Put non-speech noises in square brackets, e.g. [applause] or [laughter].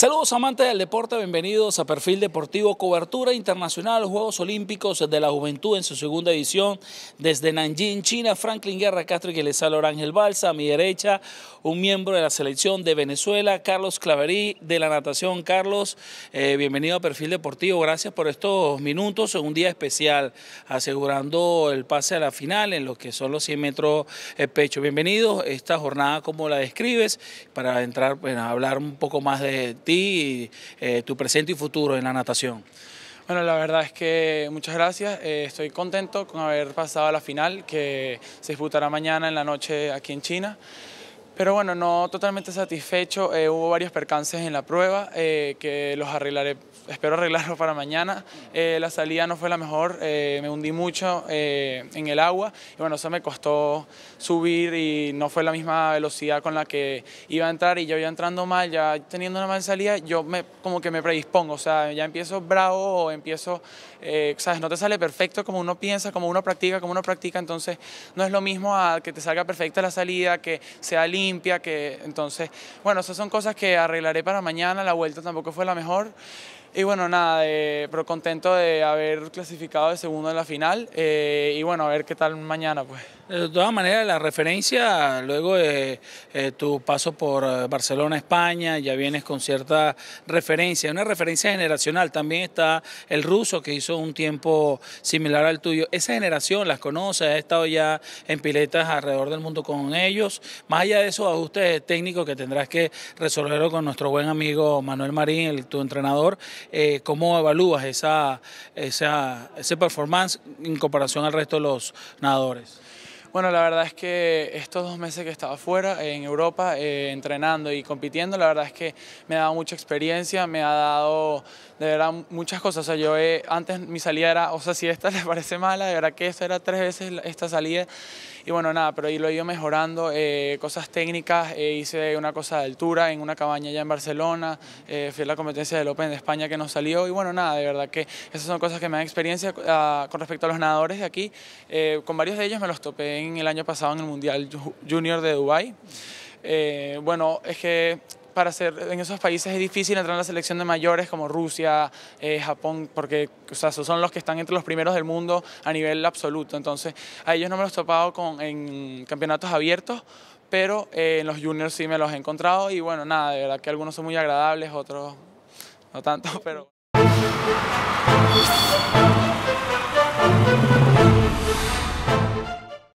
Saludos amantes del deporte, bienvenidos a Perfil Deportivo Cobertura Internacional, Juegos Olímpicos de la Juventud en su segunda edición desde Nanjing, China. Franklin Guerra Castro y que les habla Ángel Balsa. A mi derecha, un miembro de la selección de Venezuela, Carlos Claverí de la natación. Carlos, eh, bienvenido a Perfil Deportivo. Gracias por estos minutos en un día especial, asegurando el pase a la final en lo que son los 100 metros eh, pecho. Bienvenidos. Esta jornada, como la describes? Para entrar, a hablar un poco más de y eh, tu presente y futuro en la natación? Bueno, la verdad es que muchas gracias. Eh, estoy contento con haber pasado a la final que se disputará mañana en la noche aquí en China. Pero bueno, no totalmente satisfecho. Eh, hubo varios percances en la prueba eh, que los arreglaré, espero arreglarlos para mañana. Eh, la salida no fue la mejor, me hundí mucho en el agua y bueno, eso me costó subir y no fue la misma velocidad con la que iba a entrar y yo ya entrando mal, ya teniendo una mala salida, yo me, como que me predispongo, o sea, ya empiezo bravo o empiezo, sabes, no te sale perfecto como uno piensa, como uno practica, como uno practica, entonces no es lo mismo a que te salga perfecta la salida, que sea limpia, que entonces, bueno, esas son cosas que arreglaré para mañana, la vuelta tampoco fue la mejor. Y bueno, nada, eh, pero contento de haber clasificado de segundo en la final eh, y bueno, a ver qué tal mañana pues. De todas maneras, la referencia luego de eh, tu paso por Barcelona, España, ya vienes con cierta referencia, una referencia generacional. También está el ruso que hizo un tiempo similar al tuyo. Esa generación las conoces? has estado ya en piletas alrededor del mundo con ellos. Más allá de esos ajustes técnicos que tendrás que resolverlo con nuestro buen amigo Manuel Marín, tu entrenador. Eh, ¿cómo evalúas esa, esa, ese performance en comparación al resto de los nadadores? Bueno, la verdad es que estos dos meses que estaba fuera en Europa eh, entrenando y compitiendo, la verdad es que me ha dado mucha experiencia, me ha dado de verdad muchas cosas. yo antes mi salida era, o sea, si esta [laughs] le parece mala, de verdad que esta era tres veces esta salida y bueno, nada, pero ahí lo he ido mejorando, eh, cosas técnicas, eh, hice una cosa de altura en una cabaña ya en Barcelona, eh, fui a la competencia del Open de España que nos salió y bueno, nada, de verdad que esas son cosas que me dan experiencia ah, con respecto a los nadadores de aquí. con varios de ellos me los topé en el año pasado en el Mundial Junior de Dubái. bueno, es que para en esos países es difícil entrar en la selección de mayores como Rusia, eh, Japón, porque son los que están entre los primeros del mundo a nivel absoluto. Entonces, a ellos no me los he topado con, en campeonatos abiertos, pero eh, en los juniors sí me los he encontrado y bueno, nada, de verdad que algunos son muy agradables, otros no tanto, [laughs] pero...